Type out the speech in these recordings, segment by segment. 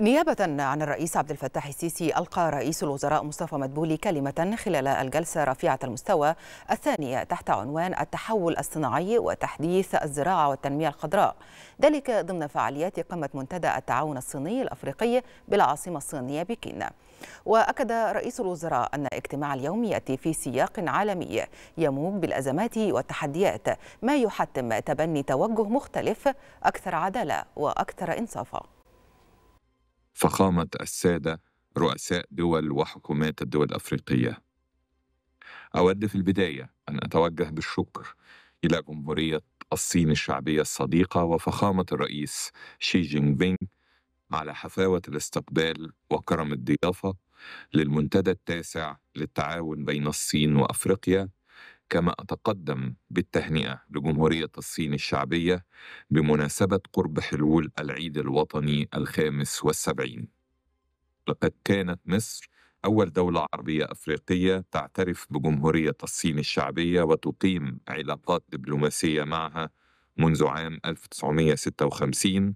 نيابة عن الرئيس عبد الفتاح السيسي ألقى رئيس الوزراء مصطفى مدبولي كلمة خلال الجلسة رفيعة المستوى الثانية تحت عنوان التحول الصناعي وتحديث الزراعة والتنمية الخضراء ذلك ضمن فعاليات قمة منتدى التعاون الصيني الأفريقي بالعاصمة الصينية بكين وأكد رئيس الوزراء أن اجتماع اليوم يأتي في سياق عالمي يموج بالأزمات والتحديات ما يحتم تبني توجه مختلف أكثر عدالة وأكثر إنصافا فخامه السادة رؤساء دول وحكومات الدول الأفريقية أود في البداية أن أتوجه بالشكر إلى جمهورية الصين الشعبية الصديقة وفخامة الرئيس شي جين بينغ على حفاوة الاستقبال وكرم الضيافة للمنتدى التاسع للتعاون بين الصين وأفريقيا كما أتقدم بالتهنئة لجمهورية الصين الشعبية بمناسبة قرب حلول العيد الوطني الخامس والسبعين لقد كانت مصر أول دولة عربية أفريقية تعترف بجمهورية الصين الشعبية وتقيم علاقات دبلوماسية معها منذ عام 1956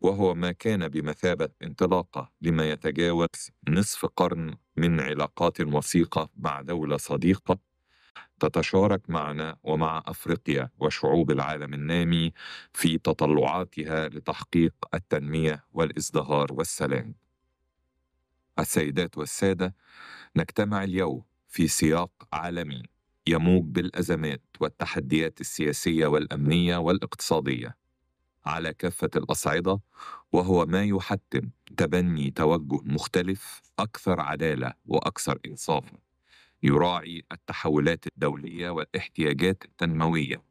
وهو ما كان بمثابة انطلاقة لما يتجاوز نصف قرن من علاقات وثيقة مع دولة صديقة تتشارك معنا ومع افريقيا وشعوب العالم النامي في تطلعاتها لتحقيق التنميه والازدهار والسلام. السيدات والساده، نجتمع اليوم في سياق عالمي يموج بالازمات والتحديات السياسيه والامنيه والاقتصاديه على كافه الاصعده وهو ما يحتم تبني توجه مختلف اكثر عداله واكثر انصافا يراعي التحولات الدولية والاحتياجات التنموية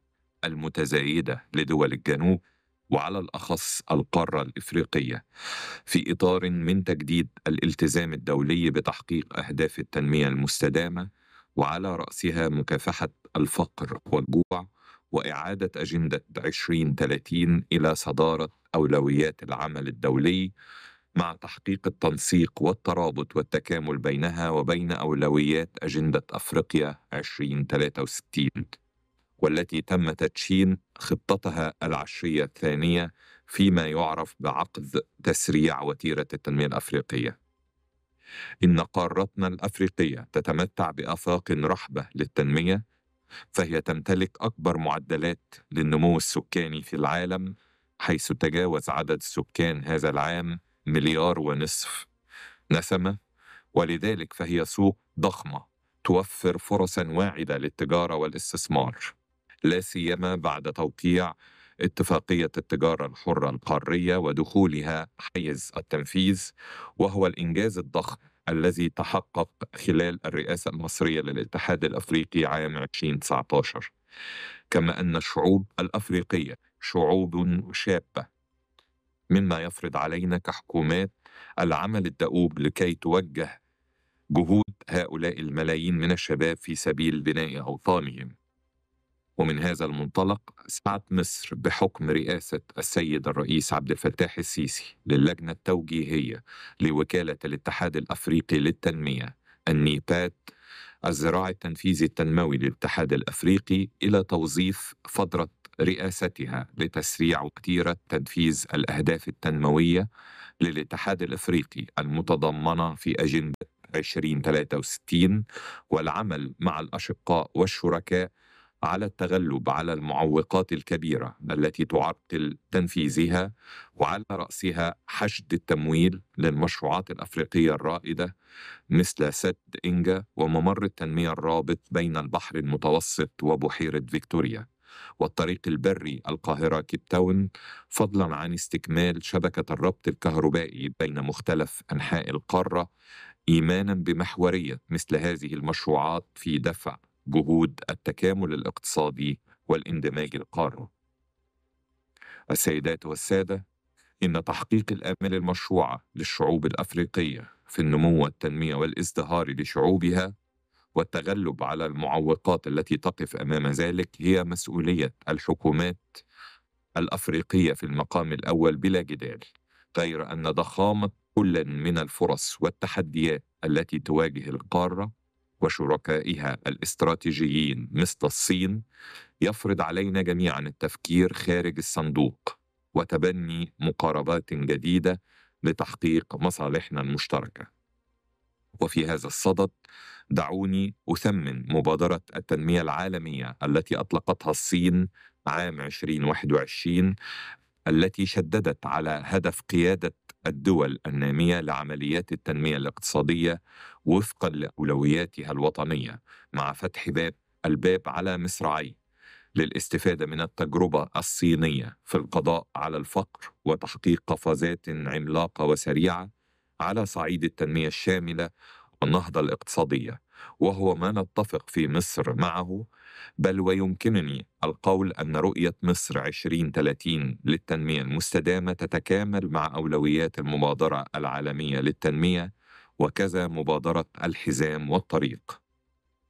المتزايدة لدول الجنوب وعلى الأخص القارة الإفريقية في إطار من تجديد الالتزام الدولي بتحقيق أهداف التنمية المستدامة وعلى رأسها مكافحة الفقر والجوع وإعادة أجندة 2030 إلى صدارة أولويات العمل الدولي مع تحقيق التنسيق والترابط والتكامل بينها وبين أولويات أجندة أفريقيا 2063 والتي تم تدشين خطتها العشرية الثانية فيما يعرف بعقد تسريع وتيرة التنمية الأفريقية إن قارتنا الأفريقية تتمتع بآفاق رحبة للتنمية فهي تمتلك أكبر معدلات للنمو السكاني في العالم حيث تجاوز عدد السكان هذا العام مليار ونصف نسمة ولذلك فهي سوق ضخمة توفر فرصا واعدة للتجارة والاستثمار لا سيما بعد توقيع اتفاقية التجارة الحرة القارية ودخولها حيز التنفيذ وهو الإنجاز الضخم الذي تحقق خلال الرئاسة المصرية للاتحاد الأفريقي عام 2019 كما أن الشعوب الأفريقية شعوب شابة مما يفرض علينا كحكومات العمل الدؤوب لكي توجه جهود هؤلاء الملايين من الشباب في سبيل بناء أوطانهم ومن هذا المنطلق سعت مصر بحكم رئاسة السيد الرئيس عبد الفتاح السيسي للجنة التوجيهية لوكالة الاتحاد الأفريقي للتنمية النيبات الزراعي التنفيذي التنموي للاتحاد الأفريقي إلى توظيف فترة رئاستها لتسريع وتيرة تنفيذ الأهداف التنموية للاتحاد الإفريقي المتضمنة في أجندة 2063 والعمل مع الأشقاء والشركاء على التغلب على المعوقات الكبيره التي تعرقل تنفيذها وعلى راسها حشد التمويل للمشروعات الافريقيه الرائده مثل سد انجا وممر التنميه الرابط بين البحر المتوسط وبحيره فيكتوريا والطريق البري القاهرة كيب تاون فضلا عن استكمال شبكة الربط الكهربائي بين مختلف أنحاء القارة إيمانا بمحورية مثل هذه المشروعات في دفع جهود التكامل الاقتصادي والاندماج القارة السيدات والسادة، إن تحقيق الآمال المشروعة للشعوب الأفريقية في النمو والتنمية والازدهار لشعوبها والتغلب على المعوقات التي تقف امام ذلك هي مسؤوليه الحكومات الافريقيه في المقام الاول بلا جدال غير ان ضخامه كل من الفرص والتحديات التي تواجه القاره وشركائها الاستراتيجيين مثل الصين يفرض علينا جميعا التفكير خارج الصندوق وتبني مقاربات جديده لتحقيق مصالحنا المشتركه وفي هذا الصدد دعوني أثمن مبادرة التنمية العالمية التي أطلقتها الصين عام 2021 التي شددت على هدف قيادة الدول النامية لعمليات التنمية الاقتصادية وفقا لأولوياتها الوطنية مع فتح باب الباب على مصراعيه للاستفادة من التجربة الصينية في القضاء على الفقر وتحقيق قفزات عملاقة وسريعة على صعيد التنمية الشاملة النهضة الاقتصادية وهو ما نتفق في مصر معه بل ويمكنني القول أن رؤية مصر 2030 للتنمية المستدامة تتكامل مع أولويات المبادرة العالمية للتنمية وكذا مبادرة الحزام والطريق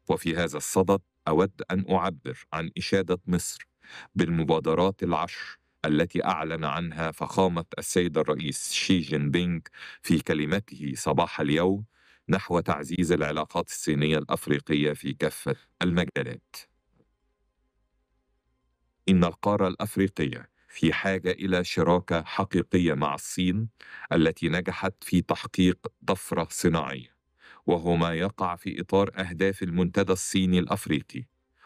وفي هذا الصدد أود أن أعبر عن إشادة مصر بالمبادرات العشر التي أعلن عنها فخامة السيد الرئيس شي جين بينغ في كلمته صباح اليوم نحو تعزيز العلاقات الصينية الأفريقية في كافة المجالات. إن القارة الأفريقية في حاجة إلى شراكة حقيقية مع الصين التي نجحت في تحقيق طفرة صناعية، وهو ما يقع في إطار أهداف المنتدى الصيني الأفريقي،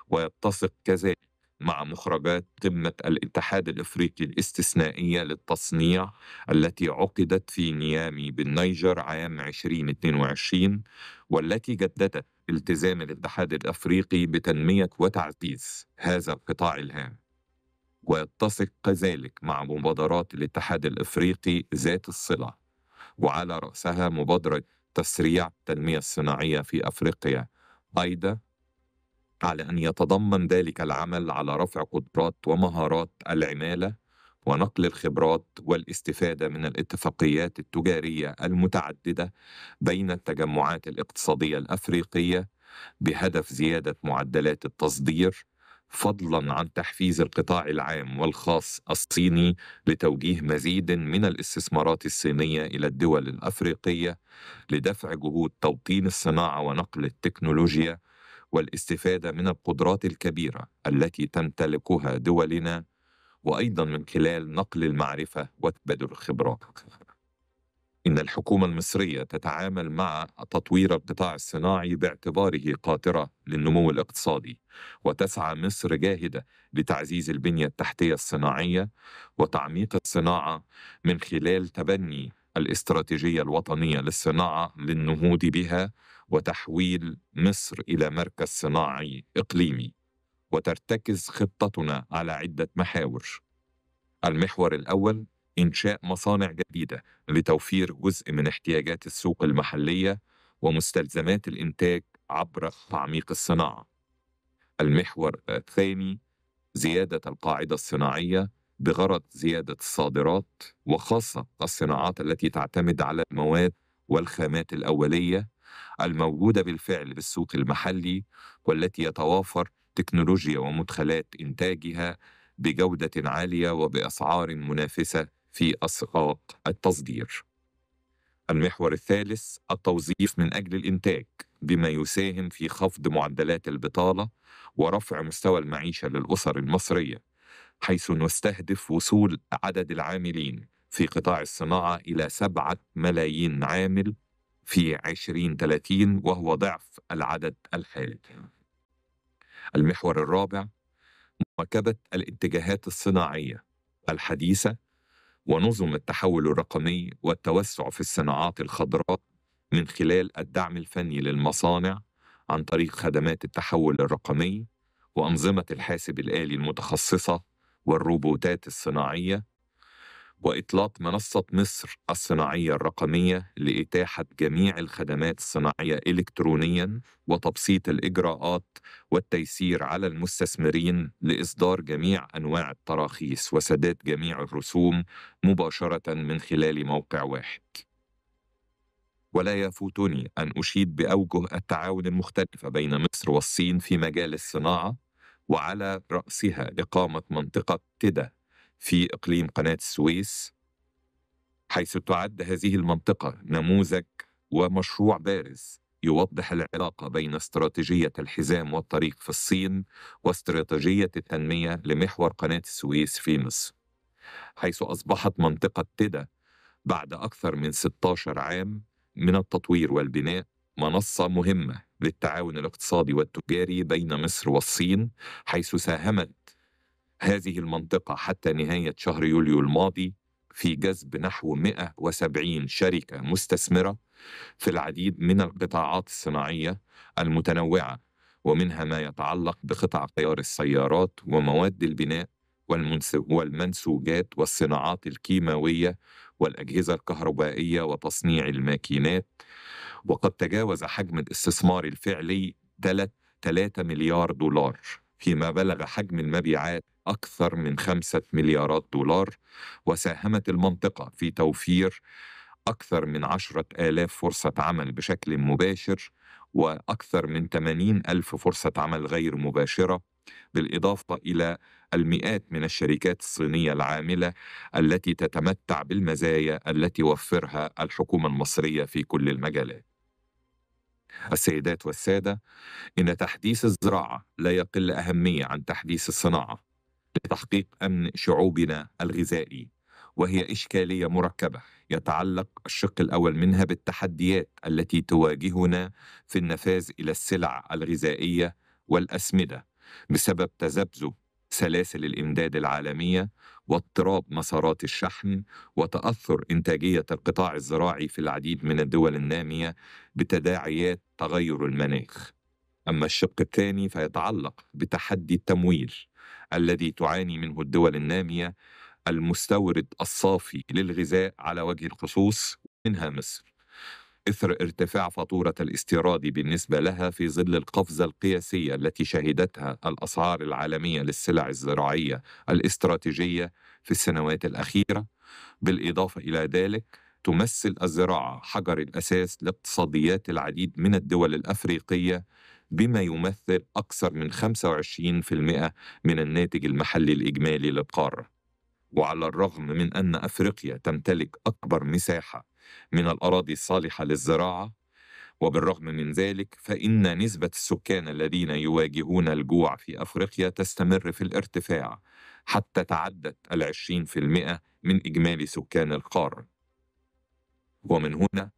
ويتسق كذلك مع مخرجات قمة الاتحاد الإفريقي الاستثنائية للتصنيع التي عقدت في نيامي بالنيجر عام 2022 والتي جددت التزام الاتحاد الإفريقي بتنمية وتعزيز هذا القطاع الهام ويتسق كذلك مع مبادرات الاتحاد الإفريقي ذات الصلة وعلى رأسها مبادرة تسريع التنمية الصناعية في أفريقيا أيضا على أن يتضمن ذلك العمل على رفع قدرات ومهارات العمالة ونقل الخبرات والاستفادة من الاتفاقيات التجارية المتعددة بين التجمعات الاقتصادية الأفريقية بهدف زيادة معدلات التصدير فضلا عن تحفيز القطاع العام والخاص الصيني لتوجيه مزيد من الاستثمارات الصينيه الى الدول الافريقيه لدفع جهود توطين الصناعه ونقل التكنولوجيا والاستفاده من القدرات الكبيره التي تمتلكها دولنا وايضا من خلال نقل المعرفه وتبادل الخبرات إن الحكومة المصرية تتعامل مع تطوير القطاع الصناعي باعتباره قاطرة للنمو الاقتصادي، وتسعى مصر جاهدة لتعزيز البنية التحتية الصناعية وتعميق الصناعة من خلال تبني الاستراتيجية الوطنية للصناعة للنهوض بها وتحويل مصر إلى مركز صناعي إقليمي وترتكز خطتنا على عدة محاور المحور الأول إنشاء مصانع جديدة لتوفير جزء من احتياجات السوق المحلية ومستلزمات الإنتاج عبر تعميق الصناعة. المحور الثاني زيادة القاعدة الصناعية بغرض زيادة الصادرات وخاصة الصناعات التي تعتمد على المواد والخامات الأولية الموجودة بالفعل بالسوق المحلي والتي يتوافر تكنولوجيا ومدخلات إنتاجها بجودة عالية وبأسعار منافسة في أسواق التصدير. المحور الثالث التوظيف من أجل الإنتاج بما يساهم في خفض معدلات البطالة ورفع مستوى المعيشة للأسر المصرية حيث نستهدف وصول عدد العاملين في قطاع الصناعة إلى سبعة ملايين عامل في 2030 وهو ضعف العدد الحالي المحور الرابع مواكبة الاتجاهات الصناعية الحديثة ونظم التحول الرقمي والتوسع في الصناعات الخضراء من خلال الدعم الفني للمصانع عن طريق خدمات التحول الرقمي وأنظمة الحاسب الآلي المتخصصة والروبوتات الصناعية واطلاق منصه مصر الصناعيه الرقميه لاتاحه جميع الخدمات الصناعيه الكترونيا وتبسيط الاجراءات والتيسير على المستثمرين لاصدار جميع انواع التراخيص وسداد جميع الرسوم مباشره من خلال موقع واحد ولا يفوتني ان اشيد باوجه التعاون المختلفه بين مصر والصين في مجال الصناعه وعلى راسها اقامه منطقه تدا في إقليم قناة السويس حيث تعد هذه المنطقة نموذج ومشروع بارز يوضح العلاقة بين استراتيجية الحزام والطريق في الصين واستراتيجية التنمية لمحور قناة السويس في مصر حيث أصبحت منطقة تدا بعد أكثر من 16 عام من التطوير والبناء منصة مهمة للتعاون الاقتصادي والتجاري بين مصر والصين حيث ساهمت هذه المنطقة حتى نهاية شهر يوليو الماضي في جذب نحو 170 شركة مستثمرة في العديد من القطاعات الصناعية المتنوعة ومنها ما يتعلق بقطع قيار السيارات ومواد البناء والمنسوجات والصناعات الكيماوية والأجهزة الكهربائية وتصنيع الماكينات وقد تجاوز حجم الاستثمار الفعلي 3 مليار دولار فيما بلغ حجم المبيعات أكثر من خمسة مليارات دولار وساهمت المنطقة في توفير أكثر من عشرة آلاف فرصة عمل بشكل مباشر وأكثر من 80 ألف فرصة عمل غير مباشرة بالإضافة إلى المئات من الشركات الصينية العاملة التي تتمتع بالمزايا التي وفرها الحكومة المصرية في كل المجالات السيدات والسادة إن تحديث الزراعة لا يقل أهمية عن تحديث الصناعة لتحقيق أمن شعوبنا الغذائي وهي إشكالية مركبة يتعلق الشق الأول منها بالتحديات التي تواجهنا في النفاذ إلى السلع الغذائية والأسمدة بسبب تذبذب سلاسل الامداد العالميه واضطراب مسارات الشحن وتاثر انتاجيه القطاع الزراعي في العديد من الدول الناميه بتداعيات تغير المناخ اما الشق الثاني فيتعلق بتحدي التمويل الذي تعاني منه الدول الناميه المستورد الصافي للغذاء على وجه الخصوص منها مصر إثر ارتفاع فاتورة الاستيراد بالنسبة لها في ظل القفزة القياسية التي شهدتها الأسعار العالمية للسلع الزراعية الاستراتيجية في السنوات الأخيرة، بالإضافة إلى ذلك تمثل الزراعة حجر الأساس لاقتصاديات العديد من الدول الأفريقية بما يمثل أكثر من 25% من الناتج المحلي الإجمالي للقارة. وعلى الرغم من أن أفريقيا تمتلك أكبر مساحة من الأراضي الصالحة للزراعة وبالرغم من ذلك فإن نسبة السكان الذين يواجهون الجوع في أفريقيا تستمر في الارتفاع حتى تعدت العشرين في المئة من إجمالي سكان القارة ومن هنا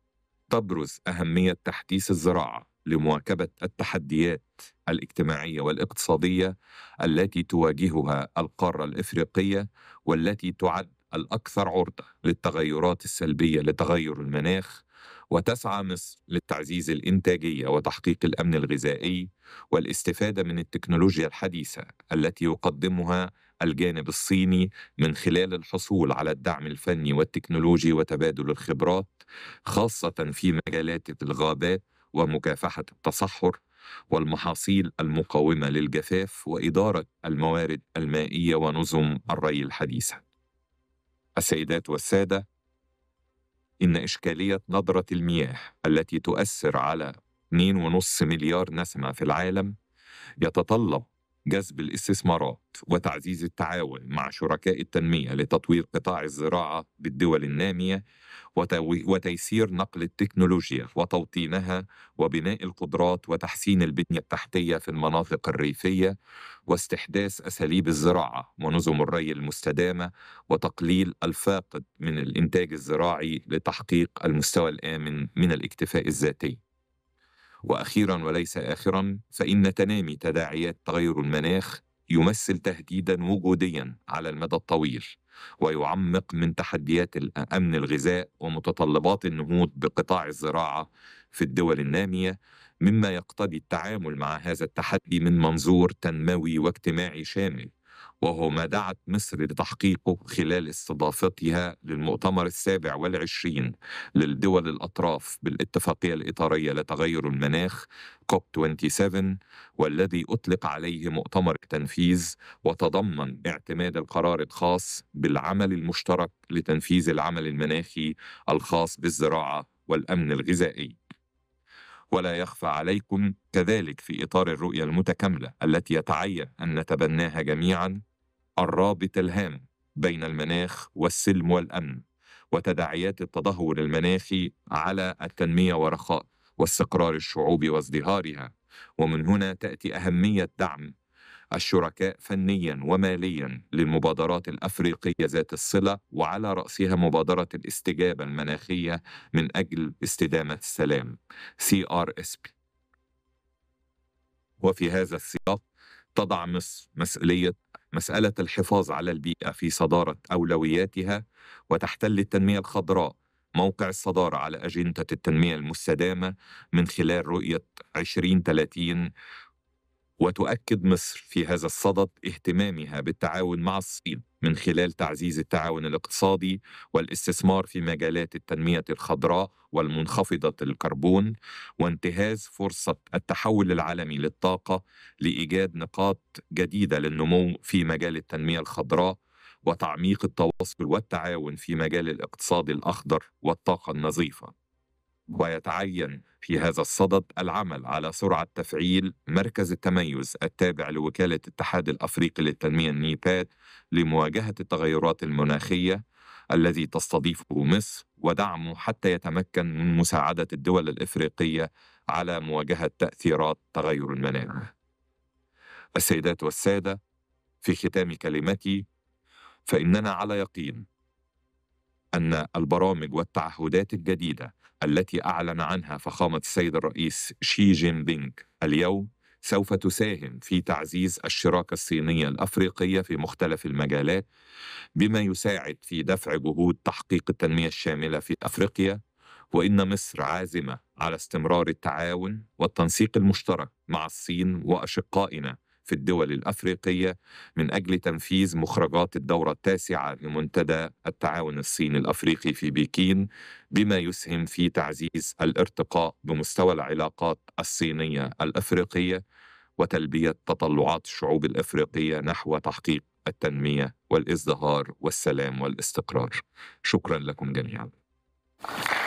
تبرز أهمية تحديث الزراعة لمواكبة التحديات الاجتماعية والاقتصادية التي تواجهها القارة الإفريقية والتي تعد الأكثر عرضة للتغيرات السلبية لتغير المناخ وتسعى مصر للتعزيز الإنتاجية وتحقيق الأمن الغذائي والاستفادة من التكنولوجيا الحديثة التي يقدمها الجانب الصيني من خلال الحصول على الدعم الفني والتكنولوجي وتبادل الخبرات خاصة في مجالات الغابات ومكافحة التصحر والمحاصيل المقاومة للجفاف وإدارة الموارد المائية ونظم الري الحديثة. السيدات والسادة إن إشكالية نظرة المياه التي تؤثر على 2.5 مليار نسمة في العالم يتطلب جذب الاستثمارات وتعزيز التعاون مع شركاء التنميه لتطوير قطاع الزراعه بالدول الناميه وتيسير نقل التكنولوجيا وتوطينها وبناء القدرات وتحسين البنيه التحتيه في المناطق الريفيه واستحداث اساليب الزراعه ونظم الري المستدامه وتقليل الفاقد من الانتاج الزراعي لتحقيق المستوى الامن من الاكتفاء الذاتي واخيرا وليس اخرا فان تنامي تداعيات تغير المناخ يمثل تهديدا وجوديا على المدى الطويل ويعمق من تحديات الامن الغذاء ومتطلبات النهوض بقطاع الزراعه في الدول الناميه مما يقتضي التعامل مع هذا التحدي من منظور تنموي واجتماعي شامل وهو ما دعت مصر لتحقيقه خلال استضافتها للمؤتمر السابع والعشرين للدول الأطراف بالاتفاقية الإطارية لتغير المناخ كوب 27 والذي أطلق عليه مؤتمر التنفيذ وتضمن اعتماد القرار الخاص بالعمل المشترك لتنفيذ العمل المناخي الخاص بالزراعة والأمن الغذائي ولا يخفى عليكم كذلك في اطار الرؤيه المتكامله التي يتعين ان نتبناها جميعا الرابط الهام بين المناخ والسلم والأمن وتداعيات التدهور المناخي على التنمية ورخاء واستقرار الشعوب وازدهارها ومن هنا تأتي أهمية دعم الشركاء فنيا وماليا للمبادرات الافريقيه ذات الصله وعلى راسها مبادره الاستجابه المناخيه من اجل استدامه السلام CRSP. وفي هذا السياق تضع مصر مسؤوليه مسألة الحفاظ على البيئة في صدارة أولوياتها وتحتل التنمية الخضراء موقع الصدارة على أجندة التنمية المستدامة من خلال رؤية 2030 وتؤكد مصر في هذا الصدد اهتمامها بالتعاون مع الصين من خلال تعزيز التعاون الاقتصادي والاستثمار في مجالات التنميه الخضراء والمنخفضه الكربون وانتهاز فرصه التحول العالمي للطاقه لايجاد نقاط جديده للنمو في مجال التنميه الخضراء وتعميق التواصل والتعاون في مجال الاقتصاد الاخضر والطاقه النظيفه ويتعين في هذا الصدد العمل على سرعة تفعيل مركز التميز التابع لوكالة الاتحاد الأفريقي للتنمية النيبات لمواجهة التغيرات المناخية الذي تستضيفه مصر ودعمه حتى يتمكن من مساعدة الدول الإفريقية على مواجهة تأثيرات تغير المناخ. السيدات والسادة، في ختام كلمتي فإننا على يقين أن البرامج والتعهدات الجديدة التي أعلن عنها فخامة السيد الرئيس شي جين بينغ اليوم سوف تساهم في تعزيز الشراكة الصينية الأفريقية في مختلف المجالات بما يساعد في دفع جهود تحقيق التنمية الشاملة في أفريقيا وإن مصر عازمة على استمرار التعاون والتنسيق المشترك مع الصين وأشقائنا في الدول الأفريقية من أجل تنفيذ مخرجات الدورة التاسعة لمنتدى التعاون الصيني الأفريقي في بكين بما يسهم في تعزيز الارتقاء بمستوى العلاقات الصينية الأفريقية وتلبية تطلعات الشعوب الأفريقية نحو تحقيق التنمية والازدهار والسلام والاستقرار شكرا لكم جميعا